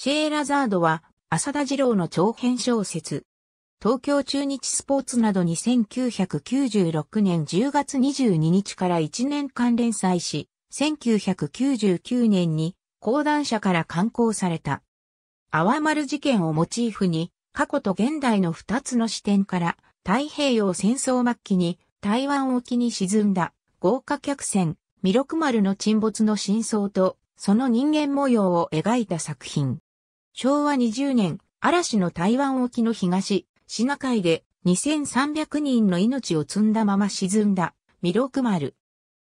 シェーラザードは、浅田二郎の長編小説。東京中日スポーツなどに1996年10月22日から1年間連載し、1999年に講談社から刊行された。泡丸事件をモチーフに、過去と現代の2つの視点から、太平洋戦争末期に台湾沖に沈んだ豪華客船、弥勒丸の沈没の真相と、その人間模様を描いた作品。昭和20年、嵐の台湾沖の東、シナ海で2300人の命を積んだまま沈んだ、弥勒丸。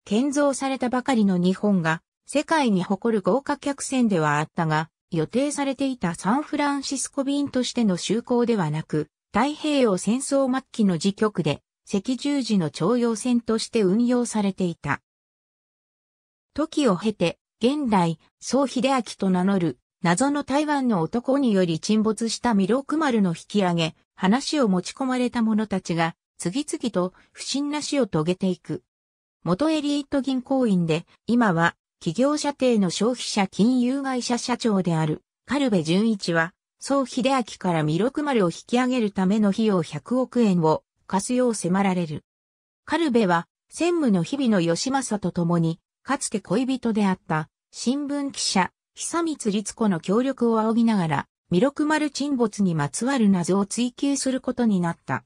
建造されたばかりの日本が、世界に誇る豪華客船ではあったが、予定されていたサンフランシスコ便としての就航ではなく、太平洋戦争末期の時局で、赤十字の徴用船として運用されていた。時を経て、現代、総秀明と名乗る謎の台湾の男により沈没したミロクマルの引き上げ、話を持ち込まれた者たちが、次々と不審な死を遂げていく。元エリート銀行員で、今は企業者定の消費者金融会社社長である、カルベ淳一は、総秀明からミロクマルを引き上げるための費用100億円を貸すよう迫られる。カルベは、専務の日々の吉正と共に、かつて恋人であった、新聞記者、久光律子の協力を仰ぎながら、弥勒丸沈没にまつわる謎を追求することになった。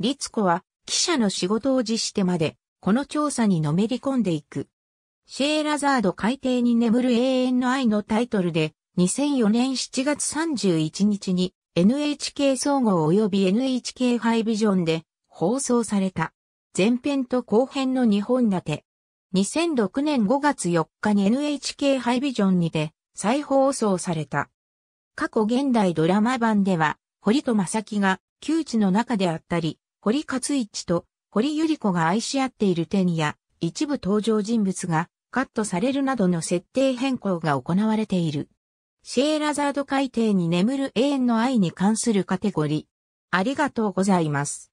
律子は、記者の仕事を辞してまで、この調査にのめり込んでいく。シェーラザード海底に眠る永遠の愛のタイトルで、2004年7月31日に NHK 総合及び NHK ハイビジョンで放送された。前編と後編の2本立て。2006年5月4日に NHK ハイビジョンにて再放送された。過去現代ドラマ版では、堀と正樹が窮地の中であったり、堀勝一と堀百合子が愛し合っている手にや、一部登場人物がカットされるなどの設定変更が行われている。シェーラザード海底に眠る永遠の愛に関するカテゴリー。ありがとうございます。